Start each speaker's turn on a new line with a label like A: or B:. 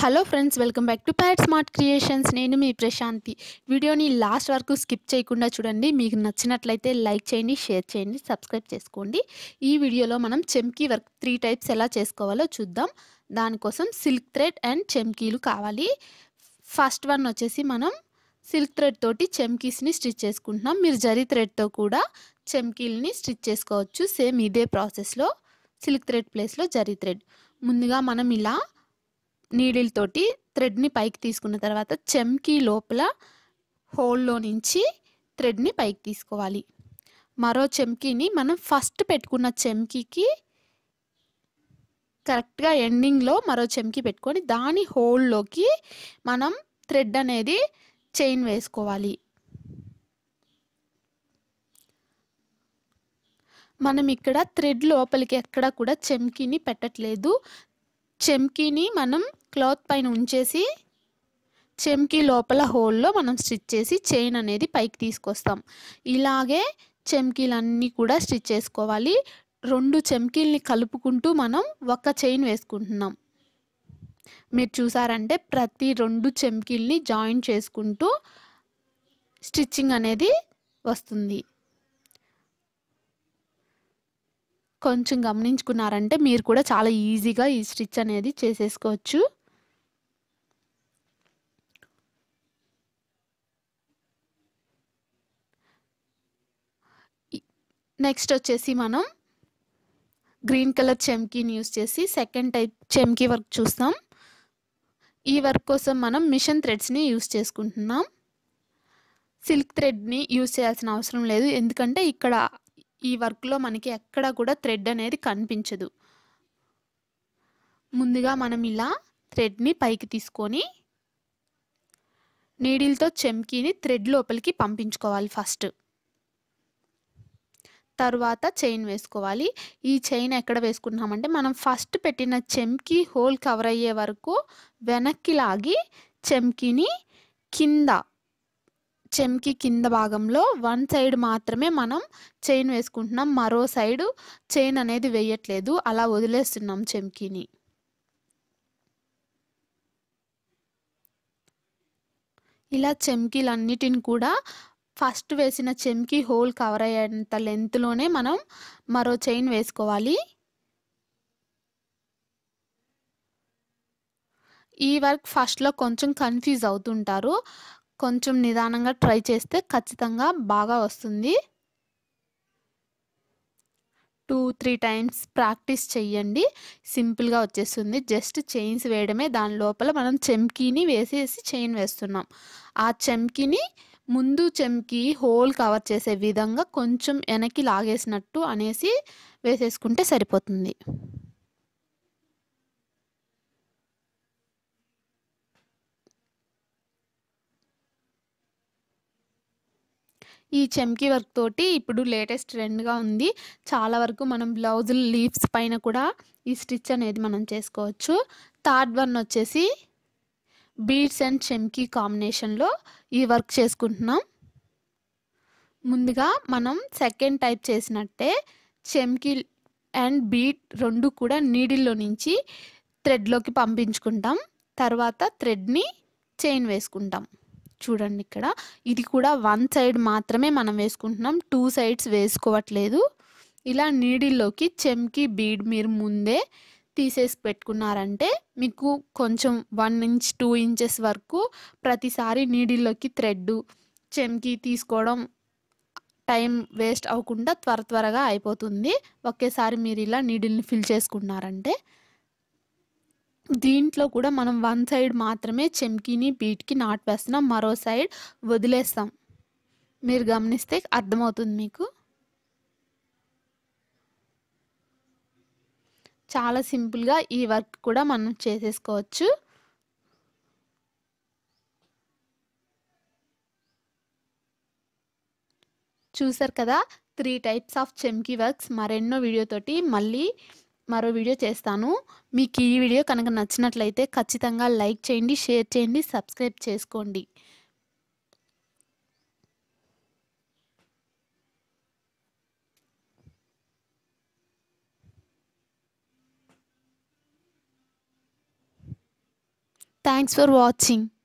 A: hello friends welcome back to Pat Smart Creations నేను మీ ప్రశాంతి వీడియోని లాస్ట్ వరకు స్కిప్ చేయకుండా చూడండి మీకు నచ్చినట్లయితే లైక్ చేయండి షేర్ చేయండి సబ్స్క్రైబ్ చేసుకోండి ఈ వీడియోలో మనం చెమ్కీ వర్క్ త్రీ టైప్స్ ఎలా చేసుకోవాలో చూద్దాం దానికోసం సిల్క్ థ్రెడ్ అండ్ చెమ్కీలు కావాలి ఫస్ట్ వన్ వచ్చేసి మనం సిల్క్ థ్రెడ్ తోటి చెమ్కీస్ని స్టిచ్ చేసుకుంటున్నాం మీరు జరి థ్రెడ్తో కూడా చెమ్కీల్ని స్టిచ్ చేసుకోవచ్చు సేమ్ ఇదే ప్రాసెస్లో సిల్క్ థ్రెడ్ ప్లేస్లో జరి థ్రెడ్ ముందుగా మనం ఇలా నీడిల్తోటి థ్రెడ్ని పైకి తీసుకున్న తర్వాత చెంకి లోపల హోల్లో నుంచి థ్రెడ్ని పైకి తీసుకోవాలి మరో చెంకీని మనం ఫస్ట్ పెట్టుకున్న చెంకీకి కరెక్ట్గా ఎండింగ్లో మరో చెంకి పెట్టుకొని దాని హోల్లోకి మనం థ్రెడ్ అనేది చైన్ వేసుకోవాలి మనం ఇక్కడ థ్రెడ్ లోపలికి ఎక్కడ కూడా చెంకిని పెట్టట్లేదు చెమ్కీని మనం క్లాత్ పైన ఉంచేసి చెంకీ లోపల హోల్లో మనం స్టిచ్ చేసి చైన్ అనేది పైకి తీసుకొస్తాం ఇలాగే చెమ్కీలన్నీ కూడా స్టిచ్ చేసుకోవాలి రెండు చెంకీల్ని కలుపుకుంటూ మనం ఒక చైన్ వేసుకుంటున్నాం మీరు చూసారంటే ప్రతి రెండు చెంకీల్ని జాయిన్ చేసుకుంటూ స్టిచ్చింగ్ అనేది వస్తుంది కొంచెం గమనించుకున్నారంటే మీరు కూడా చాలా ఈజీగా ఈ స్టిచ్ అనేది చేసేసుకోవచ్చు నెక్స్ట్ వచ్చేసి మనం గ్రీన్ కలర్ చెమ్కీని యూస్ చేసి సెకండ్ టైప్ చెమ్కీ వర్క్ చూస్తాం ఈ వర్క్ కోసం మనం మిషన్ థ్రెడ్స్ని యూస్ చేసుకుంటున్నాం సిల్క్ థ్రెడ్ని యూస్ చేయాల్సిన అవసరం లేదు ఎందుకంటే ఇక్కడ ఈ వర్క్లో మనకి ఎక్కడా కూడా థ్రెడ్ అనేది కనిపించదు ముందుగా మనం ఇలా థ్రెడ్ని పైకి తీసుకొని నీడిల్తో చెమ్కీని థ్రెడ్ లోపలికి పంపించుకోవాలి ఫస్ట్ తర్వాత చైన్ వేసుకోవాలి ఈ చైన్ ఎక్కడ వేసుకుంటున్నామంటే మనం ఫస్ట్ పెట్టిన చెమ్కి హోల్ కవర్ అయ్యే వరకు వెనక్కి లాగి చెమ్కిని కింద చెంకి కింద భాగంలో వన్ సైడ్ మాత్రమే మనం చైన్ వేసుకుంటున్నాం మరో సైడు చైన్ అనేది వేయట్లేదు అలా వదిలేస్తున్నాం చెంకిని ఇలా చెంకీలన్నిటిని కూడా ఫస్ట్ వేసిన చెంకి హోల్ కవర్ అయ్యేంత లెంత్లోనే మనం మరో చైన్ వేసుకోవాలి ఈ వర్క్ ఫస్ట్లో కొంచెం కన్ఫ్యూజ్ అవుతుంటారు కొంచెం నిదానంగా ట్రై చేస్తే ఖచ్చితంగా బాగా వస్తుంది టూ త్రీ టైమ్స్ ప్రాక్టీస్ చెయ్యండి సింపుల్గా వచ్చేస్తుంది జస్ట్ చైన్స్ వేయడమే దాని లోపల మనం చెమ్కీని వేసేసి చైన్ వేస్తున్నాం ఆ చెంకీని ముందు చెంకి హోల్ కవర్ చేసే విధంగా కొంచెం వెనక్కి లాగేసినట్టు అనేసి వేసేసుకుంటే సరిపోతుంది ఈ చెమ్కీ వర్క్ తోటి ఇప్పుడు లేటెస్ట్ ట్రెండ్గా ఉంది చాలా వరకు మనం బ్లౌజులు లీవ్స్ పైన కూడా ఈ స్టిచ్ అనేది మనం చేసుకోవచ్చు థర్డ్ వన్ వచ్చేసి బీడ్స్ అండ్ చెమ్కీ కాంబినేషన్లో ఈ వర్క్ చేసుకుంటున్నాం ముందుగా మనం సెకండ్ టైప్ చేసినట్టే చెమ్కీ అండ్ బీట్ రెండు కూడా నీడిల్లో నుంచి థ్రెడ్లోకి పంపించుకుంటాం తర్వాత థ్రెడ్ని చైన్ వేసుకుంటాం చూడండి ఇక్కడ ఇది కూడా వన్ సైడ్ మాత్రమే మనం వేసుకుంటున్నాం టూ సైడ్స్ వేసుకోవట్లేదు ఇలా నీడిల్లోకి చెంకి బీడ్ మీరు ముందే తీసేసి పెట్టుకున్నారంటే మీకు కొంచెం వన్ ఇంచ్ టూ ఇంచెస్ వరకు ప్రతిసారి నీడిల్లోకి థ్రెడ్ చెమ్కి తీసుకోవడం టైం వేస్ట్ అవ్వకుండా త్వర త్వరగా అయిపోతుంది ఒకేసారి మీరు ఇలా నీడిల్ని ఫిల్ చేసుకున్నారంటే దీంట్లో కూడా మనం వన్ సైడ్ మాత్రమే చెమ్కీని బీట్కి నాట్ వేస్తున్నాం మరో సైడ్ వదిలేస్తాం మీరు గమనిస్తే అర్థమవుతుంది మీకు చాలా సింపుల్గా ఈ వర్క్ కూడా మనం చేసేసుకోవచ్చు చూసారు కదా త్రీ టైప్స్ ఆఫ్ చెమ్కీ వర్క్స్ మరెన్నో వీడియోతోటి మళ్ళీ మరో వీడియో చేస్తాను మీకు ఈ వీడియో కనుక నచ్చినట్లయితే ఖచ్చితంగా లైక్ చేయండి షేర్ చేయండి సబ్స్క్రైబ్ చేసుకోండి థ్యాంక్స్ ఫర్ వాచింగ్